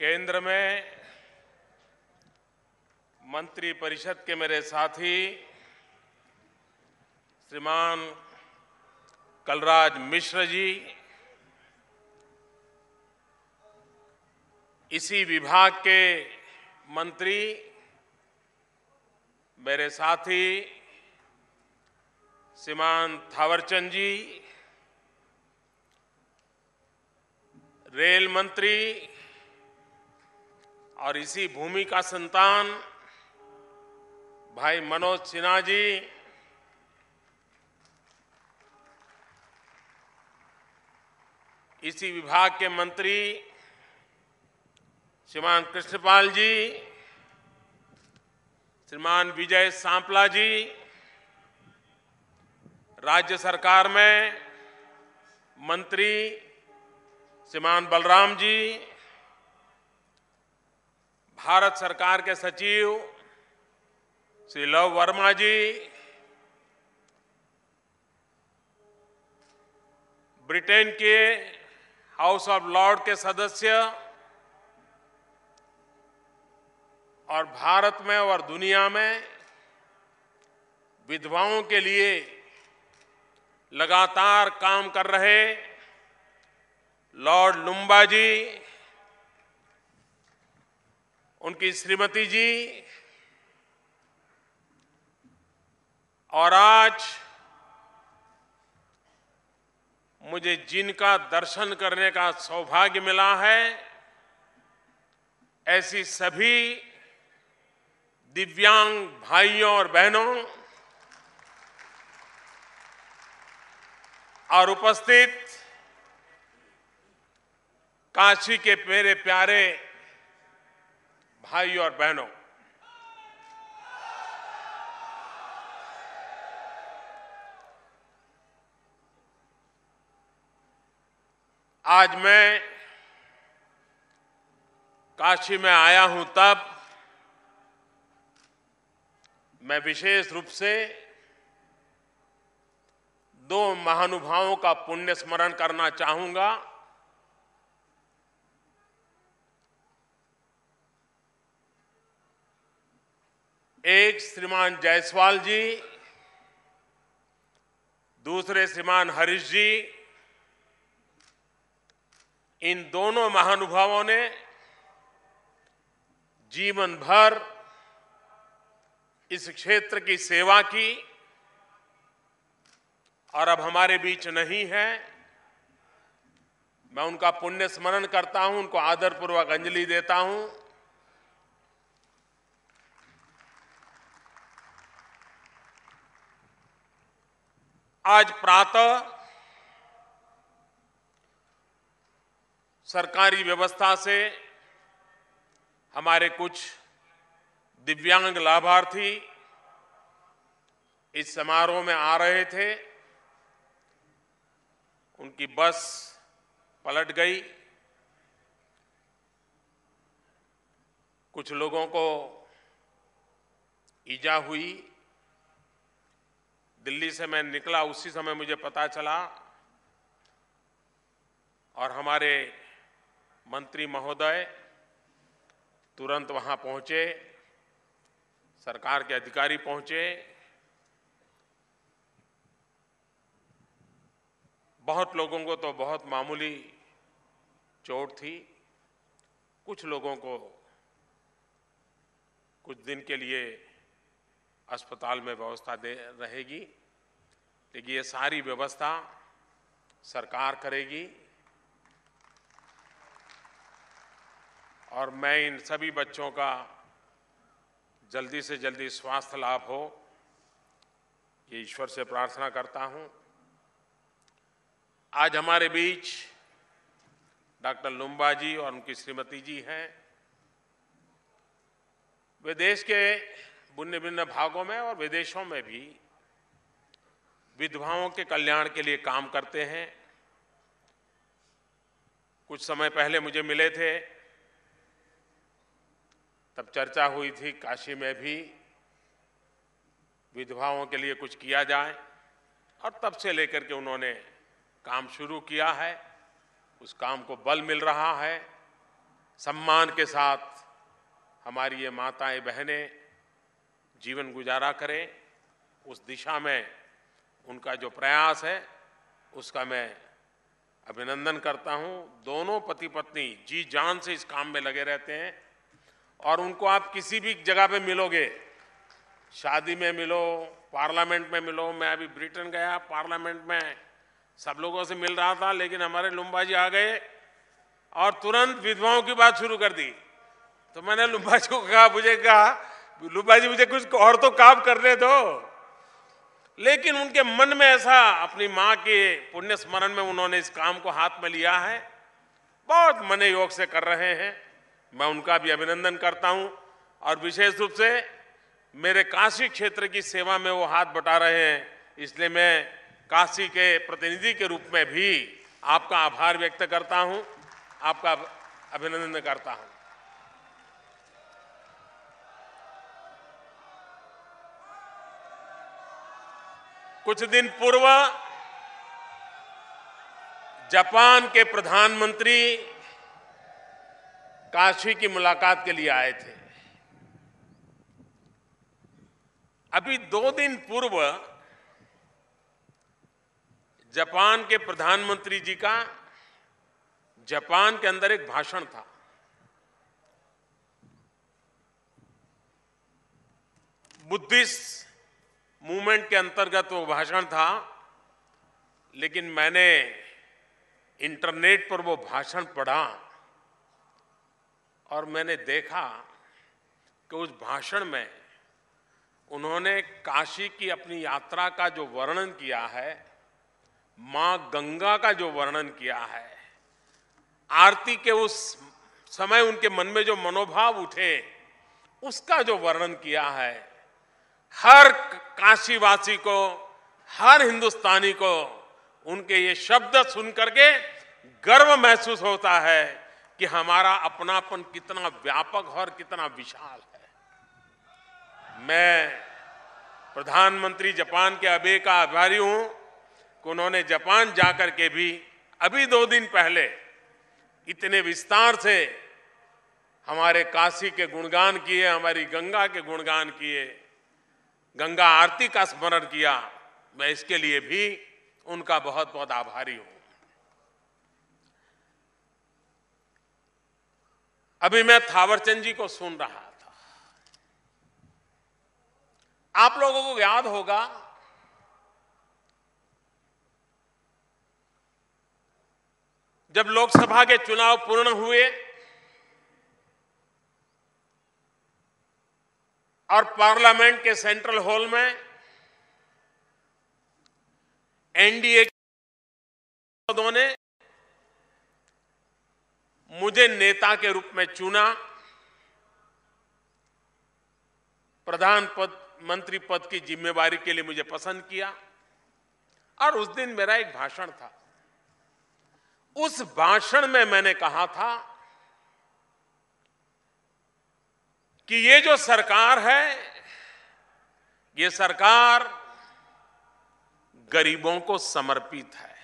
केंद्र में मंत्रिपरिषद के मेरे साथी श्रीमान कलराज मिश्र जी इसी विभाग के मंत्री मेरे साथी श्रीमान थावरचंद जी रेल मंत्री और इसी भूमि का संतान भाई मनोज सिन्हा जी इसी विभाग के मंत्री श्रीमान कृष्णपाल जी श्रीमान विजय सांपला जी राज्य सरकार में मंत्री श्रीमान बलराम जी भारत सरकार के सचिव श्री लव वर्मा जी ब्रिटेन के हाउस ऑफ लॉर्ड के सदस्य और भारत में और दुनिया में विधवाओं के लिए लगातार काम कर रहे लॉर्ड लुम्बा जी उनकी श्रीमती जी और आज मुझे जिनका दर्शन करने का सौभाग्य मिला है ऐसी सभी दिव्यांग भाइयों और बहनों और उपस्थित काशी के मेरे प्यारे भाई और बहनों आज मैं काशी में आया हूं तब मैं विशेष रूप से दो महानुभावों का पुण्य स्मरण करना चाहूंगा एक श्रीमान जायसवाल जी दूसरे श्रीमान हरीश जी इन दोनों महानुभावों ने जीवन भर इस क्षेत्र की सेवा की और अब हमारे बीच नहीं है मैं उनका पुण्य स्मरण करता हूं उनको आदरपूर्वक अंजलि देता हूं आज प्रातः सरकारी व्यवस्था से हमारे कुछ दिव्यांग लाभार्थी इस समारोह में आ रहे थे उनकी बस पलट गई कुछ लोगों को ईजा हुई दिल्ली से मैं निकला उसी समय मुझे पता चला और हमारे मंत्री महोदय तुरंत वहां पहुंचे सरकार के अधिकारी पहुंचे बहुत लोगों को तो बहुत मामूली चोट थी कुछ लोगों को कुछ दिन के लिए अस्पताल में व्यवस्था दे रहेगी लेकिन ये सारी व्यवस्था सरकार करेगी और मैं इन सभी बच्चों का जल्दी से जल्दी स्वास्थ्य लाभ हो ये ईश्वर से प्रार्थना करता हूं आज हमारे बीच डॉक्टर लुम्बा जी और उनकी श्रीमती जी हैं वे देश के भिन्न भिन्न भागों में और विदेशों में भी विधवाओं के कल्याण के लिए काम करते हैं कुछ समय पहले मुझे मिले थे तब चर्चा हुई थी काशी में भी विधवाओं के लिए कुछ किया जाए और तब से लेकर के उन्होंने काम शुरू किया है उस काम को बल मिल रहा है सम्मान के साथ हमारी ये माताएं बहनें जीवन गुजारा करें उस दिशा में उनका जो प्रयास है उसका मैं अभिनंदन करता हूं दोनों पति पत्नी जी जान से इस काम में लगे रहते हैं और उनको आप किसी भी जगह पे मिलोगे शादी में मिलो पार्लियामेंट में मिलो मैं अभी ब्रिटेन गया पार्लियामेंट में सब लोगों से मिल रहा था लेकिन हमारे लुम्बा जी आ गए और तुरंत विधवाओं की बात शुरू कर दी तो मैंने लुम्बा जी को कहा मुझे कहा लुबा जी मुझे कुछ और तो काम करने दो लेकिन उनके मन में ऐसा अपनी माँ के पुण्य स्मरण में उन्होंने इस काम को हाथ में लिया है बहुत मन योग से कर रहे हैं मैं उनका भी अभिनंदन करता हूँ और विशेष रूप से मेरे काशी क्षेत्र की सेवा में वो हाथ बटा रहे हैं इसलिए मैं काशी के प्रतिनिधि के रूप में भी आपका आभार व्यक्त करता हूँ आपका अभिनंदन करता हूँ कुछ दिन पूर्व जापान के प्रधानमंत्री काशी की मुलाकात के लिए आए थे अभी दो दिन पूर्व जापान के प्रधानमंत्री जी का जापान के अंदर एक भाषण था बुद्धिस्ट मूवमेंट के अंतर्गत वो भाषण था लेकिन मैंने इंटरनेट पर वो भाषण पढ़ा और मैंने देखा कि उस भाषण में उन्होंने काशी की अपनी यात्रा का जो वर्णन किया है माँ गंगा का जो वर्णन किया है आरती के उस समय उनके मन में जो मनोभाव उठे उसका जो वर्णन किया है हर काशीवासी को हर हिंदुस्तानी को उनके ये शब्द सुन करके गर्व महसूस होता है कि हमारा अपनापन कितना व्यापक और कितना विशाल है मैं प्रधानमंत्री जापान के अबे का आभारी हूं कि उन्होंने जापान जाकर के भी अभी दो दिन पहले इतने विस्तार से हमारे काशी के गुणगान किए हमारी गंगा के गुणगान किए गंगा आरती का स्मरण किया मैं इसके लिए भी उनका बहुत बहुत आभारी हूं अभी मैं थावरचंद जी को सुन रहा था आप लोगों को याद होगा जब लोकसभा के चुनाव पूर्ण हुए और पार्लियामेंट के सेंट्रल हॉल में एनडीए सांसदों ने मुझे नेता के रूप में चुना प्रधान पद मंत्री पद की जिम्मेवारी के लिए मुझे पसंद किया और उस दिन मेरा एक भाषण था उस भाषण में मैंने कहा था कि ये जो सरकार है ये सरकार गरीबों को समर्पित है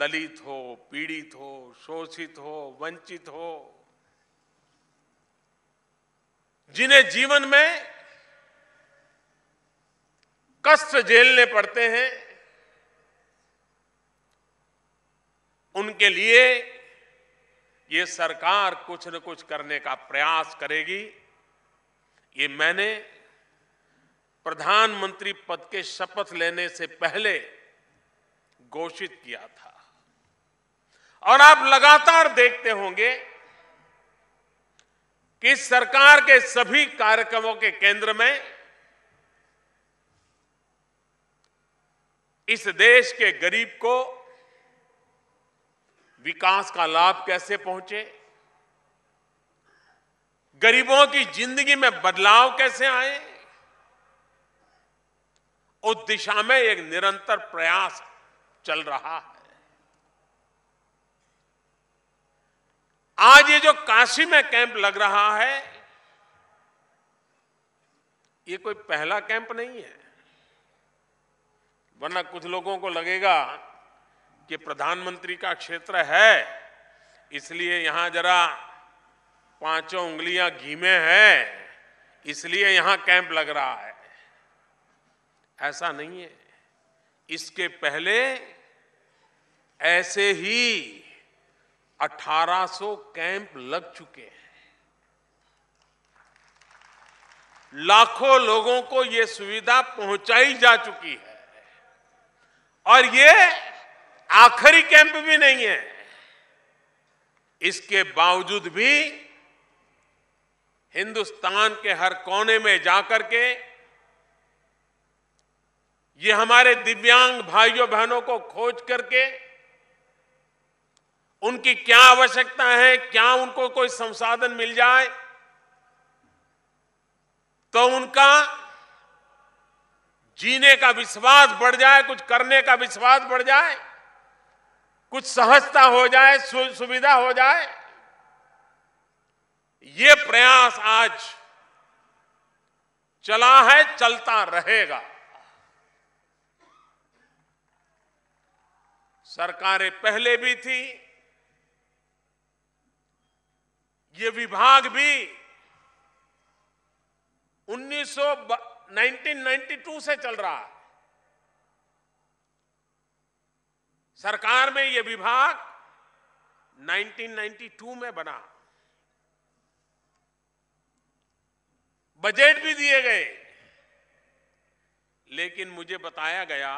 दलित हो पीड़ित हो शोषित हो वंचित हो जिन्हें जीवन में कष्ट झेलने पड़ते हैं उनके लिए ये सरकार कुछ न कुछ करने का प्रयास करेगी ये मैंने प्रधानमंत्री पद के शपथ लेने से पहले घोषित किया था और आप लगातार देखते होंगे कि सरकार के सभी कार्यक्रमों के केंद्र में इस देश के गरीब को विकास का लाभ कैसे पहुंचे गरीबों की जिंदगी में बदलाव कैसे आए उस दिशा में एक निरंतर प्रयास चल रहा है आज ये जो काशी में कैंप लग रहा है ये कोई पहला कैंप नहीं है वरना कुछ लोगों को लगेगा ये प्रधानमंत्री का क्षेत्र है इसलिए यहां जरा पांचों उंगलियां घीमे हैं इसलिए यहां कैंप लग रहा है ऐसा नहीं है इसके पहले ऐसे ही 1800 कैंप लग चुके हैं लाखों लोगों को यह सुविधा पहुंचाई जा चुकी है और ये आखिरी कैंप भी नहीं है इसके बावजूद भी हिंदुस्तान के हर कोने में जाकर के ये हमारे दिव्यांग भाइयों बहनों को खोज करके उनकी क्या आवश्यकता है क्या उनको कोई संसाधन मिल जाए तो उनका जीने का विश्वास बढ़ जाए कुछ करने का विश्वास बढ़ जाए कुछ सहजता हो जाए सु, सुविधा हो जाए ये प्रयास आज चला है चलता रहेगा सरकारें पहले भी थी ये विभाग भी 1992 से चल रहा है सरकार में यह विभाग 1992 में बना बजट भी दिए गए लेकिन मुझे बताया गया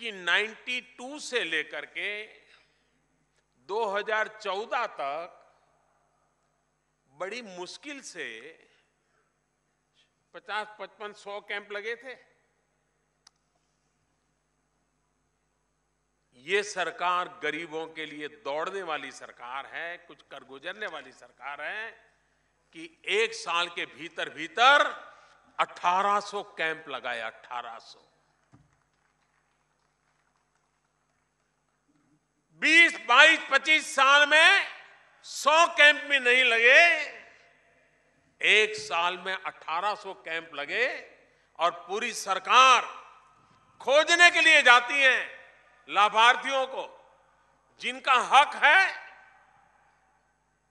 कि 92 से लेकर के 2014 तक बड़ी मुश्किल से 50 55 100 कैंप लगे थे ये सरकार गरीबों के लिए दौड़ने वाली सरकार है कुछ कर गुजरने वाली सरकार है कि एक साल के भीतर भीतर 1800 कैंप लगाए 1800 बीस बाईस पच्चीस साल में सौ कैंप भी नहीं लगे एक साल में 1800 कैंप लगे और पूरी सरकार खोजने के लिए जाती है लाभार्थियों को जिनका हक है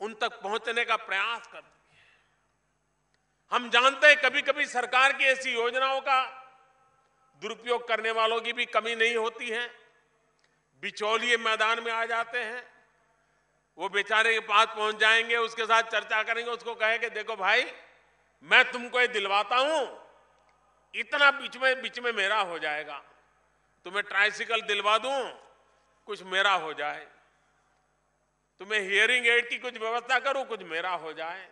उन तक पहुंचने का प्रयास करती है हम जानते हैं कभी कभी सरकार की ऐसी योजनाओं का दुरुपयोग करने वालों की भी कमी नहीं होती है बिचौलिए मैदान में आ जाते हैं वो बेचारे के पास पहुंच जाएंगे उसके साथ चर्चा करेंगे उसको कहेंगे देखो भाई मैं तुमको ये दिलवाता हूं इतना बीच में बीच में मेरा हो जाएगा तुम्हें ट्राइसिकल दिलवा दूं कुछ मेरा हो जाए तुम्हें हियरिंग एड की कुछ व्यवस्था करूं कुछ मेरा हो जाए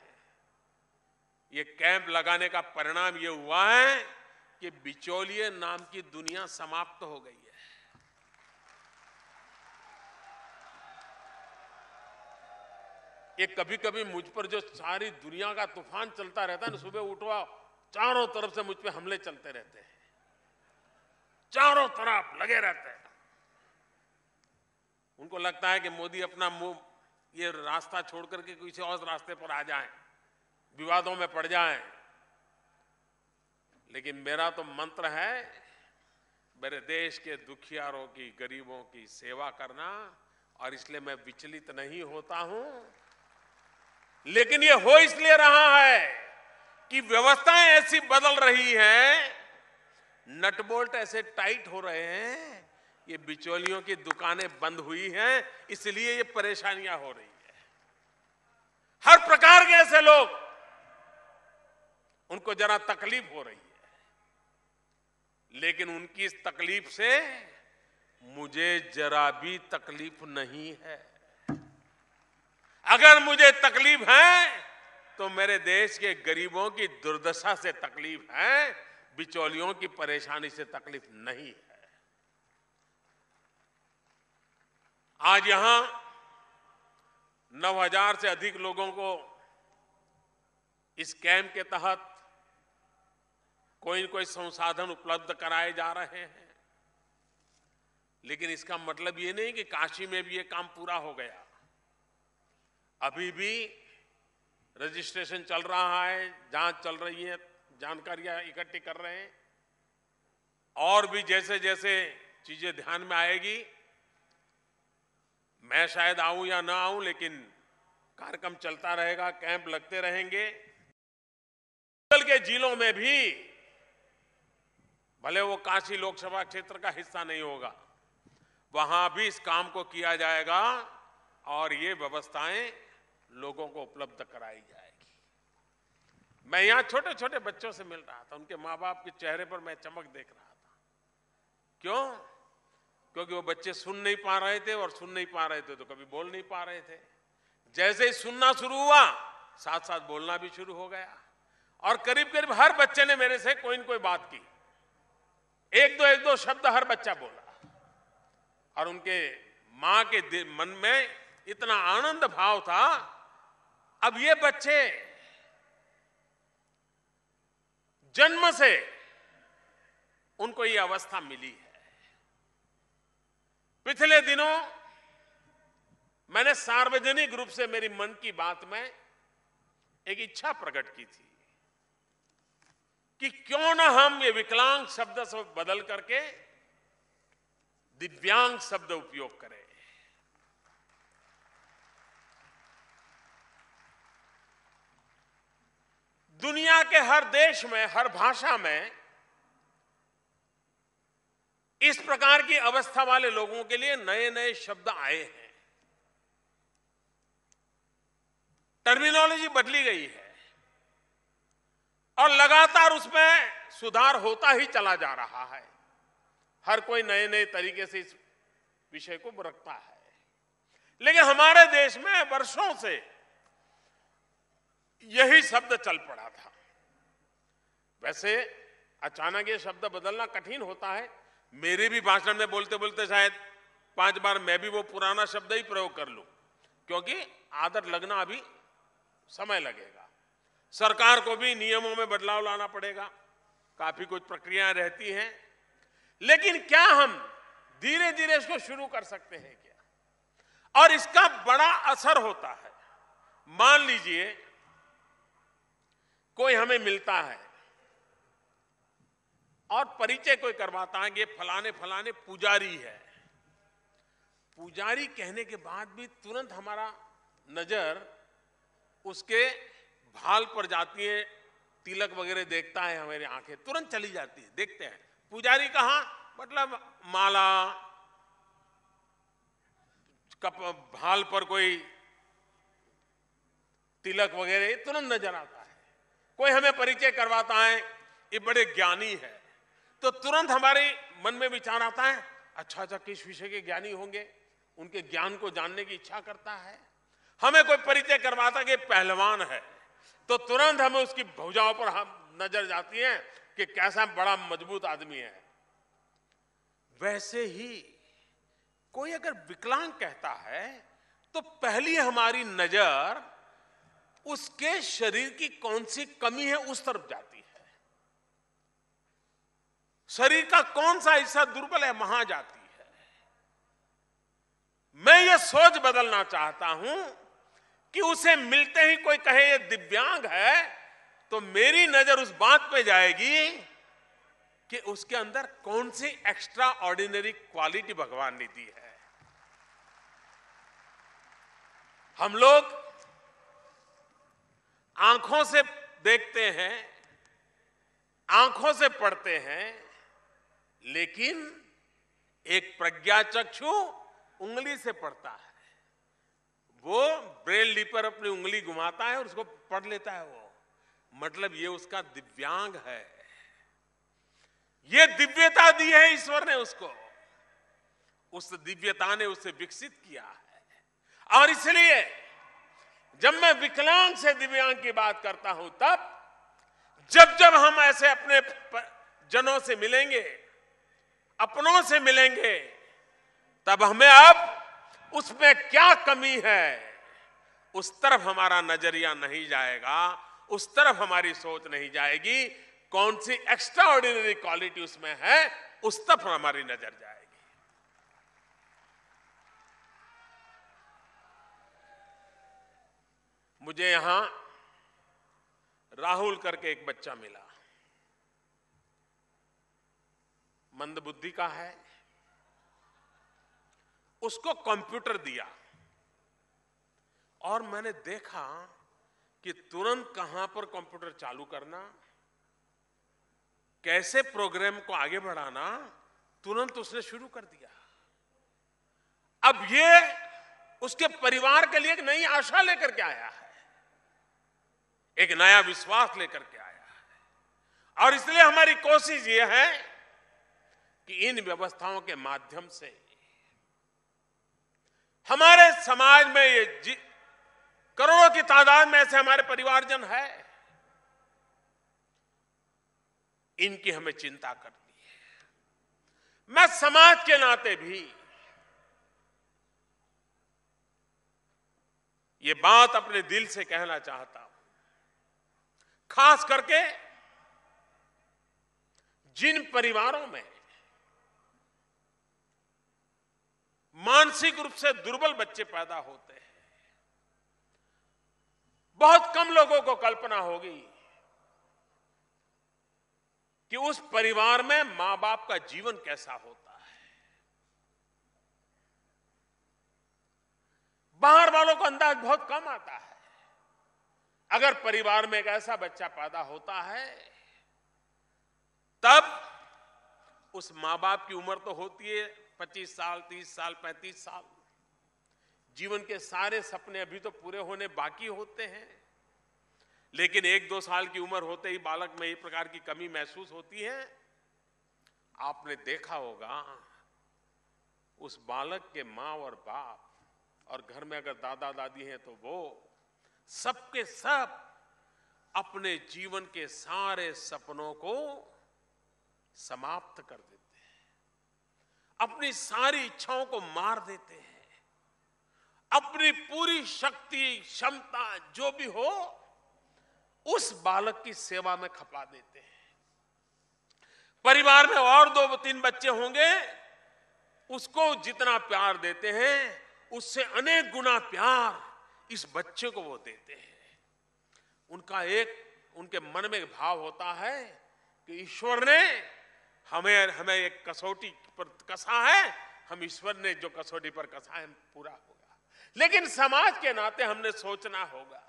ये कैंप लगाने का परिणाम ये हुआ है कि बिचौलिए नाम की दुनिया समाप्त हो गई है ये कभी कभी मुझ पर जो सारी दुनिया का तूफान चलता रहता है ना सुबह उठवा चारों तरफ से मुझ पर हमले चलते रहते हैं चारों तरफ लगे रहते हैं उनको लगता है कि मोदी अपना मुंह ये रास्ता छोड़ करके किसी और रास्ते पर आ जाए विवादों में पड़ जाए लेकिन मेरा तो मंत्र है मेरे देश के दुखियारों की गरीबों की सेवा करना और इसलिए मैं विचलित नहीं होता हूं लेकिन ये हो इसलिए रहा है कि व्यवस्थाएं ऐसी बदल रही हैं नटबोल्ट ऐसे टाइट हो रहे हैं ये बिचौलियों की दुकानें बंद हुई हैं इसलिए ये परेशानियां हो रही है हर प्रकार के ऐसे लोग उनको जरा तकलीफ हो रही है लेकिन उनकी इस तकलीफ से मुझे जरा भी तकलीफ नहीं है अगर मुझे तकलीफ है तो मेरे देश के गरीबों की दुर्दशा से तकलीफ है बिचौलियों की परेशानी से तकलीफ नहीं है आज यहां 9000 से अधिक लोगों को इस कैंप के तहत कोई न कोई संसाधन उपलब्ध कराए जा रहे हैं लेकिन इसका मतलब ये नहीं कि काशी में भी ये काम पूरा हो गया अभी भी रजिस्ट्रेशन चल रहा है जांच चल रही है जानकारियां इकट्ठी कर रहे हैं और भी जैसे जैसे चीजें ध्यान में आएगी मैं शायद आऊं या ना आऊं लेकिन कार्यक्रम चलता रहेगा कैंप लगते रहेंगे कल के जिलों में भी भले वो काशी लोकसभा क्षेत्र का हिस्सा नहीं होगा वहां भी इस काम को किया जाएगा और ये व्यवस्थाएं लोगों को उपलब्ध कराई जाए मैं यहाँ छोटे छोटे बच्चों से मिल रहा था उनके माँ बाप के चेहरे पर मैं चमक देख रहा था क्यों क्योंकि वो बच्चे सुन नहीं पा रहे थे और सुन नहीं पा रहे थे तो कभी बोल नहीं पा रहे थे जैसे ही सुनना शुरू हुआ साथ साथ बोलना भी शुरू हो गया और करीब करीब हर बच्चे ने मेरे से कोई ना कोई बात की एक दो एक दो शब्द हर बच्चा बोला और उनके माँ के मन में इतना आनंद भाव था अब ये बच्चे जन्म से उनको ये अवस्था मिली है पिछले दिनों मैंने सार्वजनिक रूप से मेरी मन की बात में एक इच्छा प्रकट की थी कि क्यों ना हम ये विकलांग शब्द से बदल करके दिव्यांग शब्द उपयोग करें दुनिया के हर देश में हर भाषा में इस प्रकार की अवस्था वाले लोगों के लिए नए नए शब्द आए हैं टर्मिनोलॉजी बदली गई है और लगातार उसमें सुधार होता ही चला जा रहा है हर कोई नए नए तरीके से इस विषय को रखता है लेकिन हमारे देश में वर्षों से यही शब्द चल पड़ा था वैसे अचानक ये शब्द बदलना कठिन होता है मेरे भी भाषण में बोलते बोलते शायद पांच बार मैं भी वो पुराना शब्द ही प्रयोग कर लू क्योंकि आदत लगना अभी समय लगेगा सरकार को भी नियमों में बदलाव लाना पड़ेगा काफी कुछ प्रक्रियाएं रहती हैं लेकिन क्या हम धीरे धीरे इसको शुरू कर सकते हैं क्या और इसका बड़ा असर होता है मान लीजिए कोई हमें मिलता है और परिचय कोई करवाता है ये फलाने फलाने पुजारी है पुजारी कहने के बाद भी तुरंत हमारा नजर उसके भाल पर जाती है तिलक वगैरह देखता है हमारी आंखें तुरंत चली जाती है देखते हैं पुजारी कहा मतलब माला कप भाल पर कोई तिलक वगैरह तुरंत नजर आता है कोई हमें परिचय करवाता है ये बड़े ज्ञानी है तो तुरंत हमारे मन में विचार आता है अच्छा अच्छा किस विषय के ज्ञानी होंगे उनके ज्ञान को जानने की इच्छा करता है हमें कोई परिचय करवाता कि पहलवान है तो तुरंत हमें उसकी भुजाओं पर हम नजर जाती है कि कैसा बड़ा मजबूत आदमी है वैसे ही कोई अगर विकलांग कहता है तो पहली हमारी नजर उसके शरीर की कौन सी कमी है उस तरफ जाती है शरीर का कौन सा हिस्सा दुर्बल है वहां जाती है मैं यह सोच बदलना चाहता हूं कि उसे मिलते ही कोई कहे ये दिव्यांग है तो मेरी नजर उस बात पे जाएगी कि उसके अंदर कौन सी एक्स्ट्रा ऑर्डिनरी क्वालिटी भगवान ने दी है हम लोग आंखों से देखते हैं आंखों से पढ़ते हैं लेकिन एक प्रज्ञा चक्षु उंगली से पढ़ता है वो ब्रेल लीपर अपनी उंगली घुमाता है और उसको पढ़ लेता है वो मतलब ये उसका दिव्यांग है ये दिव्यता दी है ईश्वर ने उसको उस दिव्यता ने उसे विकसित किया है और इसलिए जब मैं विकलांग से दिव्यांग की बात करता हूं तब जब जब हम ऐसे अपने जनों से मिलेंगे अपनों से मिलेंगे तब हमें अब उसमें क्या कमी है उस तरफ हमारा नजरिया नहीं जाएगा उस तरफ हमारी सोच नहीं जाएगी कौन सी एक्स्ट्रा ऑर्डिनरी क्वालिटी उसमें है उस तरफ हमारी नजर जाएगी मुझे यहां राहुल करके एक बच्चा मिला मंदबुद्धि का है उसको कंप्यूटर दिया और मैंने देखा कि तुरंत कहां पर कंप्यूटर चालू करना कैसे प्रोग्राम को आगे बढ़ाना तुरंत उसने शुरू कर दिया अब ये उसके परिवार के लिए एक नई आशा लेकर के आया एक नया विश्वास लेकर के आया है और इसलिए हमारी कोशिश यह है कि इन व्यवस्थाओं के माध्यम से हमारे समाज में ये करोड़ों की तादाद में ऐसे हमारे परिवारजन है इनकी हमें चिंता करनी है मैं समाज के नाते भी ये बात अपने दिल से कहना चाहता हूं खास करके जिन परिवारों में मानसिक रूप से दुर्बल बच्चे पैदा होते हैं बहुत कम लोगों को कल्पना होगी कि उस परिवार में मां बाप का जीवन कैसा होता है बाहर वालों को अंदाज बहुत कम आता है अगर परिवार में एक ऐसा बच्चा पैदा होता है तब उस मां बाप की उम्र तो होती है पच्चीस साल तीस साल पैंतीस साल जीवन के सारे सपने अभी तो पूरे होने बाकी होते हैं लेकिन एक दो साल की उम्र होते ही बालक में एक प्रकार की कमी महसूस होती है आपने देखा होगा उस बालक के माँ और बाप और घर में अगर दादा दादी हैं तो वो सबके सब अपने जीवन के सारे सपनों को समाप्त कर देते हैं अपनी सारी इच्छाओं को मार देते हैं अपनी पूरी शक्ति क्षमता जो भी हो उस बालक की सेवा में खपा देते हैं परिवार में और दो तीन बच्चे होंगे उसको जितना प्यार देते हैं उससे अनेक गुना प्यार इस बच्चे को वो देते हैं उनका एक उनके मन में भाव होता है कि ईश्वर ने हमें हमें एक कसौटी पर कसा है हम ईश्वर ने जो कसौटी पर कसा है पूरा होगा लेकिन समाज के नाते हमने सोचना होगा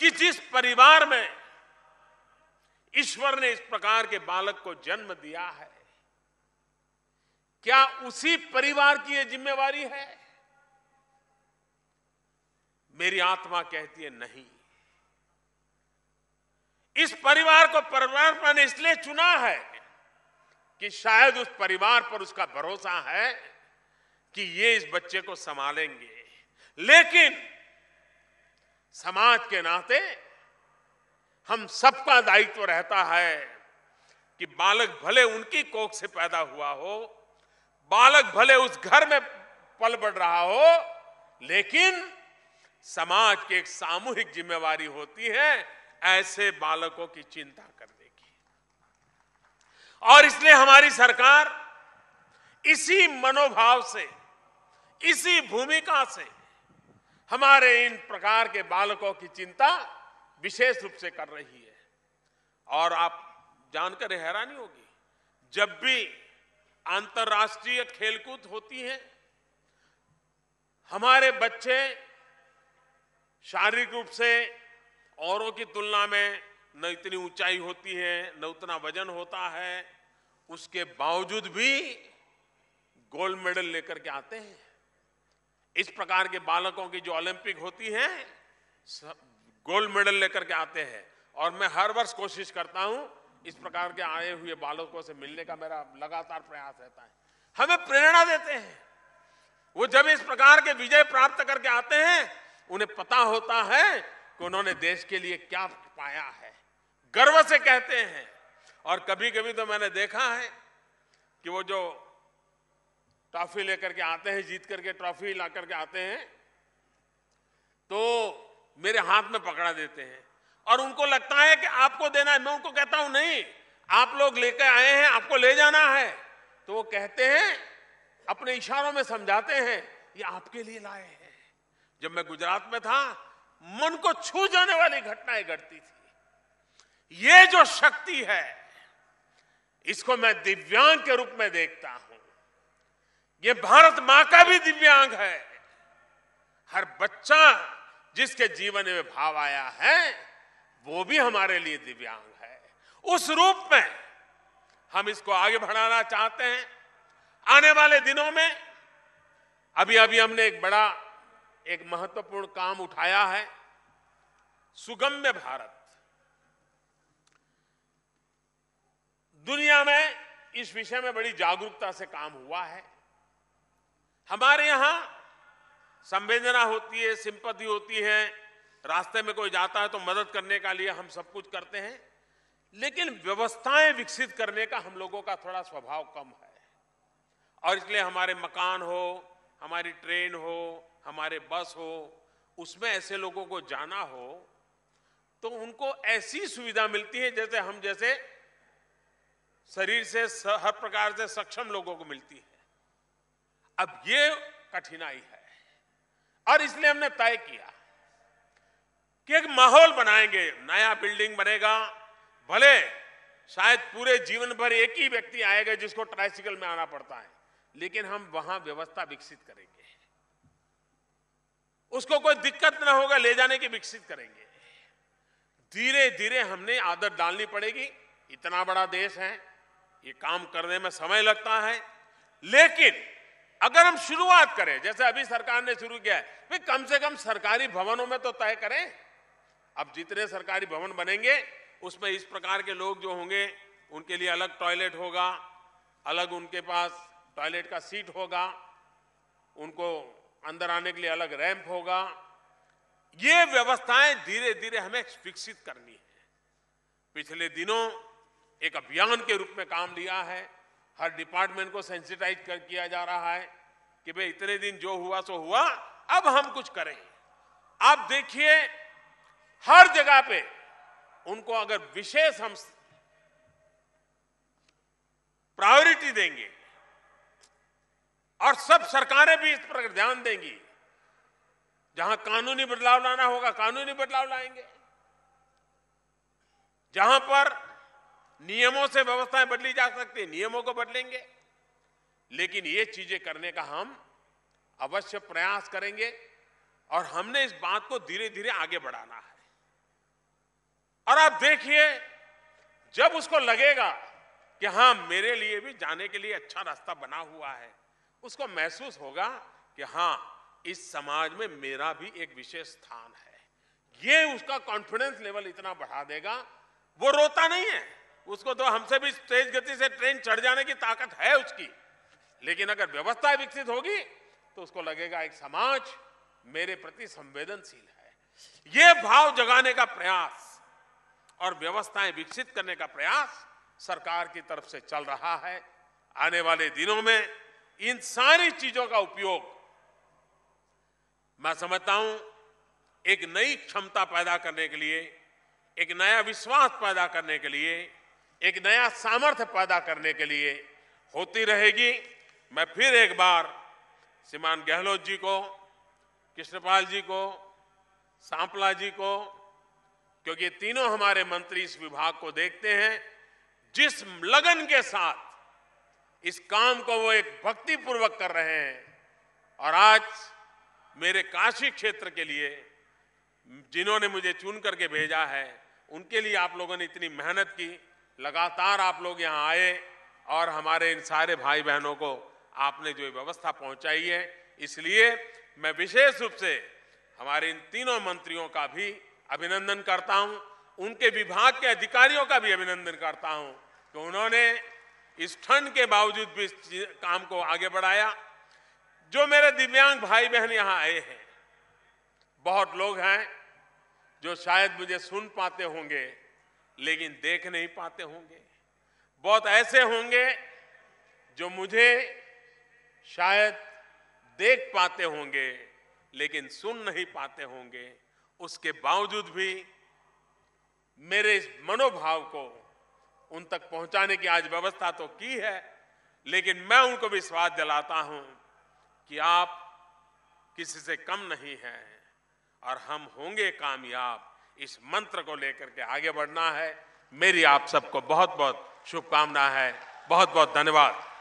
कि जिस परिवार में ईश्वर ने इस प्रकार के बालक को जन्म दिया है क्या उसी परिवार की यह जिम्मेवारी है मेरी आत्मा कहती है नहीं इस परिवार को परिवार ने इसलिए चुना है कि शायद उस परिवार पर उसका भरोसा है कि ये इस बच्चे को संभालेंगे लेकिन समाज के नाते हम सबका दायित्व रहता है कि बालक भले उनकी कोख से पैदा हुआ हो बालक भले उस घर में पल बढ़ रहा हो लेकिन समाज की एक सामूहिक जिम्मेवारी होती है ऐसे बालकों की चिंता करने की और इसलिए हमारी सरकार इसी मनोभाव से इसी भूमिका से हमारे इन प्रकार के बालकों की चिंता विशेष रूप से कर रही है और आप जानकर हैरानी होगी जब भी अंतर्राष्ट्रीय खेलकूद होती है हमारे बच्चे शारीरिक रूप से औरों की तुलना में न इतनी ऊंचाई होती है न उतना वजन होता है उसके बावजूद भी गोल्ड मेडल लेकर के आते हैं इस प्रकार के बालकों की जो ओलंपिक होती है गोल्ड मेडल लेकर के आते हैं और मैं हर वर्ष कोशिश करता हूं इस प्रकार के आए हुए बालकों से मिलने का मेरा लगातार प्रयास रहता है हमें प्रेरणा देते हैं वो जब इस प्रकार के विजय प्राप्त करके आते हैं उन्हें पता होता है कि उन्होंने देश के लिए क्या पाया है गर्व से कहते हैं और कभी कभी तो मैंने देखा है कि वो जो ट्रॉफी लेकर के आते हैं जीत करके ट्रॉफी ला करके आते हैं तो मेरे हाथ में पकड़ा देते हैं और उनको लगता है कि आपको देना है मैं उनको कहता हूं नहीं आप लोग लेकर आए हैं आपको ले जाना है तो वो कहते हैं अपने इशारों में समझाते हैं ये आपके लिए लाए हैं जब मैं गुजरात में था मन को छू जाने वाली घटनाएं घटती थी ये जो शक्ति है इसको मैं दिव्यांग के रूप में देखता हूं ये भारत मां का भी दिव्यांग है हर बच्चा जिसके जीवन में भाव आया है वो भी हमारे लिए दिव्यांग है उस रूप में हम इसको आगे बढ़ाना चाहते हैं आने वाले दिनों में अभी अभी हमने एक बड़ा एक महत्वपूर्ण काम उठाया है सुगम्य भारत दुनिया में इस विषय में बड़ी जागरूकता से काम हुआ है हमारे यहां संवेदना होती है सिंपति होती है रास्ते में कोई जाता है तो मदद करने का लिए हम सब कुछ करते हैं लेकिन व्यवस्थाएं विकसित करने का हम लोगों का थोड़ा स्वभाव कम है और इसलिए हमारे मकान हो हमारी ट्रेन हो हमारे बस हो उसमें ऐसे लोगों को जाना हो तो उनको ऐसी सुविधा मिलती है जैसे हम जैसे शरीर से हर प्रकार से सक्षम लोगों को मिलती है अब ये कठिनाई है और इसलिए हमने तय किया कि एक माहौल बनाएंगे नया बिल्डिंग बनेगा भले शायद पूरे जीवन भर एक ही व्यक्ति आएगा जिसको ट्राइसिकल में आना पड़ता है लेकिन हम वहां व्यवस्था विकसित करेंगे उसको कोई दिक्कत ना होगा ले जाने की विकसित करेंगे धीरे धीरे हमने आदत डालनी पड़ेगी इतना बड़ा देश है ये काम करने में समय लगता है लेकिन अगर हम शुरुआत करें जैसे अभी सरकार ने शुरू किया है कम से कम सरकारी भवनों में तो तय करें अब जितने सरकारी भवन बनेंगे उसमें इस प्रकार के लोग जो होंगे उनके लिए अलग टॉयलेट होगा अलग उनके पास टॉयलेट का सीट होगा उनको अंदर आने के लिए अलग रैंप होगा ये व्यवस्थाएं धीरे धीरे हमें विकसित करनी है पिछले दिनों एक अभियान के रूप में काम लिया है हर डिपार्टमेंट को सेंसिटाइज कर किया जा रहा है कि भाई इतने दिन जो हुआ सो हुआ अब हम कुछ करें आप देखिए हर जगह पे उनको अगर विशेष हम प्रायोरिटी देंगे और सब सरकारें भी इस पर ध्यान देंगी जहां कानूनी बदलाव लाना होगा कानूनी बदलाव लाएंगे जहां पर नियमों से व्यवस्थाएं बदली जा सकती है नियमों को बदलेंगे लेकिन ये चीजें करने का हम अवश्य प्रयास करेंगे और हमने इस बात को धीरे धीरे आगे बढ़ाना है और आप देखिए जब उसको लगेगा कि हाँ मेरे लिए भी जाने के लिए अच्छा रास्ता बना हुआ है उसको महसूस होगा कि हाँ इस समाज में मेरा भी एक विशेष स्थान है ये उसका कॉन्फिडेंस लेवल इतना बढ़ा देगा वो रोता नहीं है उसको तो हमसे भी तेज गति से ट्रेन चढ़ जाने की ताकत है उसकी लेकिन अगर व्यवस्था विकसित होगी तो उसको लगेगा एक समाज मेरे प्रति संवेदनशील है ये भाव जगाने का प्रयास और व्यवस्थाएं विकसित करने का प्रयास सरकार की तरफ से चल रहा है आने वाले दिनों में इन सारी चीजों का उपयोग मैं समझता हूं एक नई क्षमता पैदा करने के लिए एक नया विश्वास पैदा करने के लिए एक नया सामर्थ्य पैदा करने के लिए होती रहेगी मैं फिर एक बार श्रीमान गहलोत जी को कृष्णपाल जी को सांपला जी को क्योंकि तीनों हमारे मंत्री इस विभाग को देखते हैं जिस लगन के साथ इस काम को वो एक भक्ति पूर्वक कर रहे हैं और आज मेरे काशी क्षेत्र के लिए जिन्होंने मुझे चुन करके भेजा है उनके लिए आप लोगों ने इतनी मेहनत की लगातार आप लोग यहाँ आए और हमारे इन सारे भाई बहनों को आपने जो व्यवस्था पहुंचाई है इसलिए मैं विशेष रूप से हमारे इन तीनों मंत्रियों का भी अभिनंदन करता हूं उनके विभाग के अधिकारियों का भी अभिनंदन करता हूं कि उन्होंने इस ठंड के बावजूद भी इस काम को आगे बढ़ाया जो मेरे दिव्यांग भाई बहन यहां आए हैं बहुत लोग हैं जो शायद मुझे सुन पाते होंगे लेकिन देख नहीं पाते होंगे बहुत ऐसे होंगे जो मुझे शायद देख पाते होंगे लेकिन सुन नहीं पाते होंगे उसके बावजूद भी मेरे इस मनोभाव को उन तक पहुंचाने की आज व्यवस्था तो की है लेकिन मैं उनको विश्वास दिलाता हूं कि आप किसी से कम नहीं हैं और हम होंगे कामयाब इस मंत्र को लेकर के आगे बढ़ना है मेरी आप सबको बहुत बहुत शुभकामना है बहुत बहुत धन्यवाद